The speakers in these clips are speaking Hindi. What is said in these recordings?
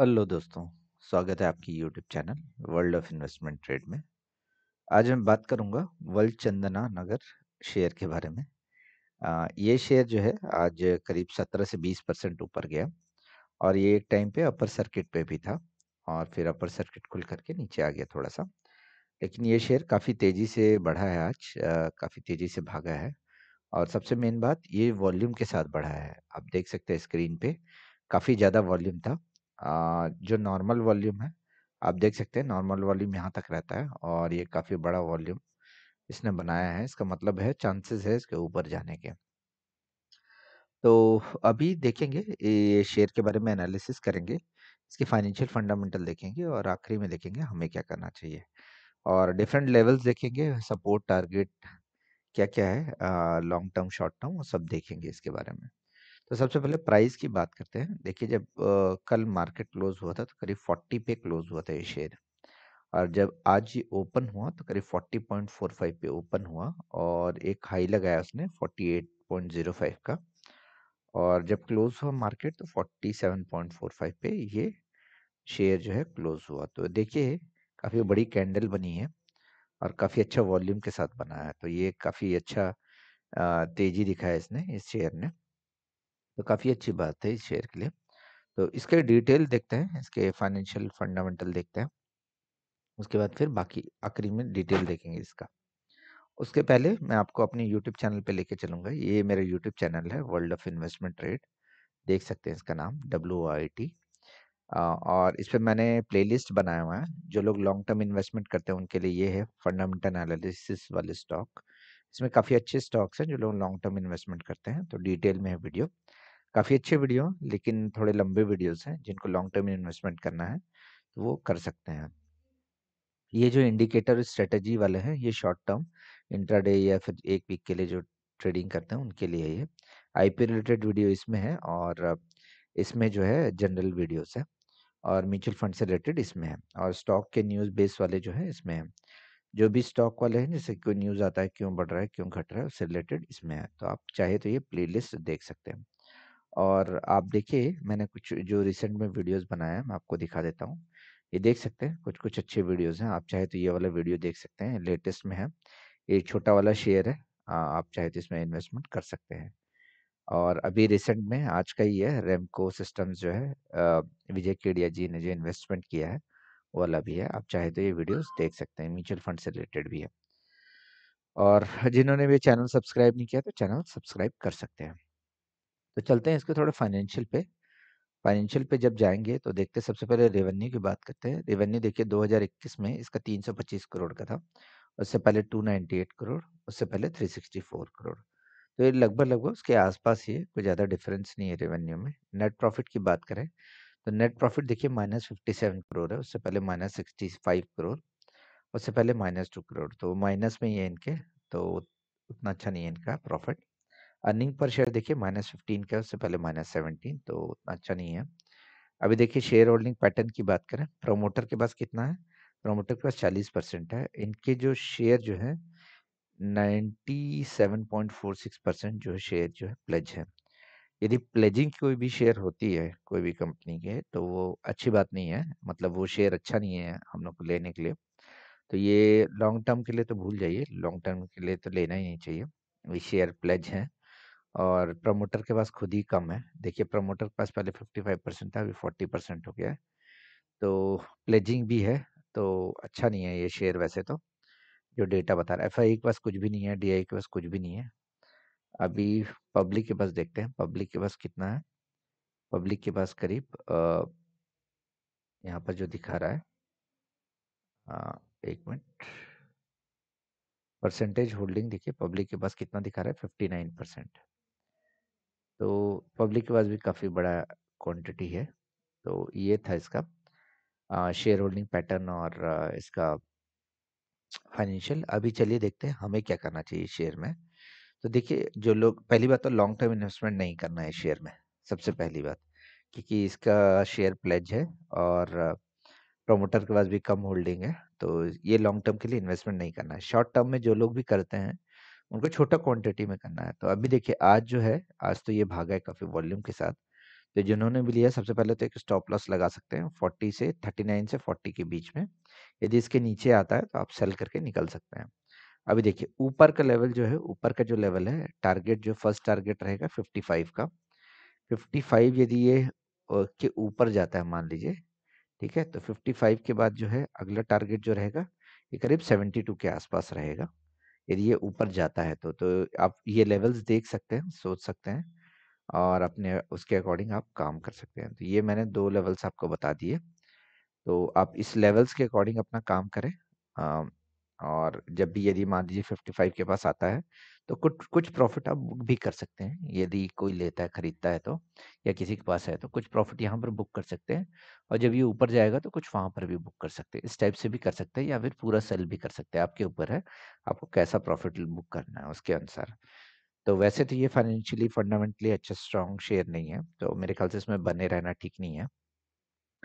हेलो दोस्तों स्वागत है आपकी YouTube channel World of Investment Trade में आज मैं बात करूंगा वर्ल्ड चंदना नगर शेयर के बारे में आ, ये शेयर जो है आज करीब 17 से 20 परसेंट ऊपर गया और ये एक टाइम पे अपर सर्किट पे भी था और फिर अपर सर्किट खुल करके नीचे आ गया थोड़ा सा लेकिन ये शेयर काफ़ी तेज़ी से बढ़ा है आज काफ़ी तेज़ी से भागा है और सबसे मेन बात ये वॉल्यूम के साथ बढ़ा है आप देख सकते हैं स्क्रीन पे काफ़ी ज़्यादा वॉल्यूम था जो नॉर्मल वॉल्यूम है आप देख सकते हैं नॉर्मल वॉल्यूम यहाँ तक रहता है और ये काफ़ी बड़ा वॉल्यूम इसने बनाया है इसका मतलब है चांसेस है इसके ऊपर जाने के तो अभी देखेंगे ये शेयर के बारे में एनालिसिस करेंगे इसके फाइनेंशियल फंडामेंटल देखेंगे और आखिरी में देखेंगे हमें क्या करना चाहिए और डिफरेंट लेवल्स देखेंगे सपोर्ट टारगेट क्या क्या है लॉन्ग टर्म शॉर्ट टर्म वो सब देखेंगे इसके बारे में तो सबसे पहले प्राइस की बात करते हैं देखिए जब कल मार्केट क्लोज हुआ था तो करीब 40 पे क्लोज हुआ था ये शेयर और जब आज ये ओपन हुआ तो करीब 40.45 पे ओपन हुआ और एक हाई लगाया उसने 48.05 का और जब क्लोज हुआ मार्केट तो 47.45 पे ये शेयर जो है क्लोज हुआ तो देखिए काफ़ी बड़ी कैंडल बनी है और काफ़ी अच्छा वॉल्यूम के साथ बना है तो ये काफ़ी अच्छा तेजी दिखाया इसने इस शेयर ने तो काफ़ी अच्छी बात है इस शेयर के लिए तो इसके डिटेल देखते हैं इसके फाइनेंशियल फंडामेंटल देखते हैं उसके बाद फिर बाकी आखिरी में डिटेल देखेंगे इसका उसके पहले मैं आपको अपने यूट्यूब चैनल पे लेके चलूँगा ये मेरा यूट्यूब चैनल है वर्ल्ड ऑफ इन्वेस्टमेंट ट्रेड देख सकते हैं इसका नाम डब्ल्यू आई टी और इस पर मैंने प्लेलिस्ट बनाया हुआ है जो लोग लॉन्ग टर्म इन्वेस्टमेंट करते हैं उनके लिए ये है फंडामेंटल एनालिसिस वाले स्टॉक इसमें काफ़ी अच्छे स्टॉक्स हैं जो लोग लॉन्ग टर्म इन्वेस्टमेंट करते हैं तो डिटेल में है वीडियो काफ़ी अच्छे वीडियो लेकिन थोड़े लंबे वीडियोस हैं जिनको लॉन्ग टर्म इन्वेस्टमेंट करना है तो वो कर सकते हैं ये जो इंडिकेटर स्ट्रेटजी वाले हैं ये शॉर्ट टर्म इंट्राडे या फिर एक वीक के लिए जो ट्रेडिंग करते हैं उनके लिए ये पी रिलेटेड वीडियो इसमें है और इसमें जो है जनरल वीडियोस है और म्यूचुअल फंड से रिलेटेड इसमें है और स्टॉक के न्यूज़ बेस वाले जो है इसमें है जो भी स्टॉक वाले हैं जैसे कोई न्यूज़ आता है क्यों बढ़ रहा है क्यों घट रहा है उससे रिलेटेड इसमें है तो आप चाहे तो ये प्लेलिस्ट देख सकते हैं और आप देखिए मैंने कुछ जो रिसेंट में वीडियोस बनाया है मैं आपको दिखा देता हूँ। ये देख सकते हैं कुछ-कुछ अच्छे वीडियोस हैं। आप चाहे तो ये वाला वीडियो देख सकते हैं लेटेस्ट में है। ये छोटा वाला शेयर है। आ, आप चाहे तो इसमें इन्वेस्टमेंट कर सकते हैं। और अभी रिसेंट में आज का ही है रेमको सिस्टम्स जो है विजय केडिया जी ने जो इन्वेस्टमेंट किया है वो वाला भी है। आप चाहे तो ये वीडियोस देख सकते हैं। म्यूचुअल फंड से रिलेटेड भी है। और जिन्होंने भी चैनल सब्सक्राइब नहीं किया तो चैनल सब्सक्राइब कर सकते हैं। तो चलते हैं इसके थोड़े फाइनेंशियल पे फाइनेंशियल पे जब जाएंगे तो देखते हैं सबसे पहले रेवेन्यू की बात करते हैं रेवेन्यू देखिए 2021 में इसका 325 करोड़ का था उससे पहले 298 करोड़ उससे पहले 364 करोड़ तो ये लगभग लगभग उसके आसपास ही है कोई ज़्यादा डिफरेंस नहीं है रेवेन्यू में नेट प्रॉफिट की बात करें तो नेट प्रॉफिट देखिए माइनस फिफ्टी सेवन करोड़ है उससे पहले माइनस सिक्सटी फाइव करोड़ उससे पहले माइनस टू करोड़ तो माइनस में ही है इनके तो उतना अच्छा नहीं है इनका प्रॉफिट अर्निंग पर शेयर देखिए माइनस फिफ्टीन का उससे पहले माइनस सेवनटीन तो उतना अच्छा नहीं है अभी देखिए शेयर होल्डिंग पैटर्न की बात करें प्रोमोटर के पास कितना है प्रोमोटर के पास चालीस परसेंट है इनके जो शेयर जो है ninety seven point four six percent जो है शेयर जो है प्लेज है यदि प्लेजिंग कोई भी शेयर होती है कोई भी कंपनी के तो वो अच्छी बात नहीं है मतलब वो शेयर अच्छा नहीं है हम लोग को लेने के लिए तो ये लॉन्ग टर्म के लिए तो भूल जाइए लॉन्ग टर्म के लिए तो लेना ही नहीं चाहिए ये शेयर प्लेज है और प्रमोटर के पास खुद ही कम है देखिए प्रमोटर के पास पहले 55 परसेंट था अभी 40 परसेंट हो गया है तो प्लेजिंग भी है तो अच्छा नहीं है ये शेयर वैसे तो जो डेटा बता रहा है एफ के पास कुछ भी नहीं है डी के पास कुछ भी नहीं है अभी पब्लिक के पास देखते हैं पब्लिक के पास कितना है पब्लिक के पास करीब यहाँ पर जो दिखा रहा है आ, एक मिनट परसेंटेज होल्डिंग देखिए पब्लिक के पास कितना दिखा रहा है फिफ्टी नाइन परसेंट तो पब्लिक के पास भी काफ़ी बड़ा क्वांटिटी है तो ये था इसका शेयर होल्डिंग पैटर्न और इसका फाइनेंशियल अभी चलिए देखते हैं हमें क्या करना चाहिए शेयर में तो देखिए जो लोग पहली बात तो लॉन्ग टर्म इन्वेस्टमेंट नहीं करना है शेयर में सबसे पहली बात क्योंकि इसका शेयर प्लेज है और प्रमोटर के पास भी कम होल्डिंग है तो ये लॉन्ग टर्म के लिए इन्वेस्टमेंट नहीं करना है शॉर्ट टर्म में जो लोग भी करते हैं उनको छोटा क्वांटिटी में करना है तो अभी देखिए आज जो है आज तो ये भागा है काफ़ी वॉल्यूम के साथ तो जिन्होंने भी लिया सबसे पहले तो एक स्टॉप लॉस लगा सकते हैं 40 से 39 से 40 के बीच में यदि इसके नीचे आता है तो आप सेल करके निकल सकते हैं अभी देखिए ऊपर का लेवल जो है ऊपर का जो लेवल है टारगेट जो फर्स्ट टारगेट रहेगा 55 का 55 यदि ये के ऊपर जाता है मान लीजिए ठीक है तो 55 के बाद जो है अगला टारगेट जो रहेगा ये करीब 72 के आसपास रहेगा यदि ये ऊपर जाता है तो, तो आप ये लेवल्स देख सकते हैं, सोच सकते हैं और अपने उसके अकॉर्डिंग आप काम कर सकते हैं। तो ये मैंने दो लेवल्स आपको बता दिए। तो आप इस लेवल्स के अकॉर्डिंग अपना काम करें। आ, और जब भी यदि मान लीजिए 55 के पास आता है तो कुछ कुछ प्रॉफिट आप बुक भी कर सकते हैं यदि कोई लेता है खरीदता है तो या किसी के पास है तो कुछ प्रॉफिट यहाँ पर बुक कर सकते हैं और जब ये ऊपर जाएगा तो कुछ वहाँ पर भी बुक कर सकते हैं इस टाइप से भी कर सकते हैं या फिर पूरा सेल भी कर सकते हैं आपके ऊपर है आपको कैसा प्रॉफिट बुक करना है उसके अनुसार तो वैसे तो ये फाइनेंशियली फंडामेंटली अच्छा स्ट्रॉन्ग शेयर नहीं है तो मेरे ख्याल से इसमें बने रहना ठीक नहीं है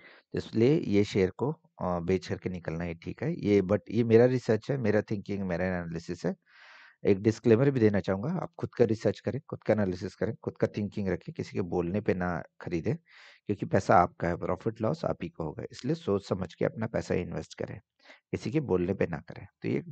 तो इसलिए ये शेयर को बेच करके निकलना ही ठीक है। ये बट ये मेरा रिसर्च है, मेरा थिंकिंग, मेरा एनालिसिस है। एक डिस्क्लेमर भी देना चाहूँगा, आप खुद का रिसर्च करें, खुद का एनालिसिस करें, खुद का थिंकिंग रखें, किसी के बोलने पे ना खरीदें, क्योंकि पैसा आपका है, प्रॉफिट लॉस आप ही को होगा। इसलिए सोच समझ के अपना पैसा इन्वेस्ट करें, किसी के बोलने पे ना करें। तो ये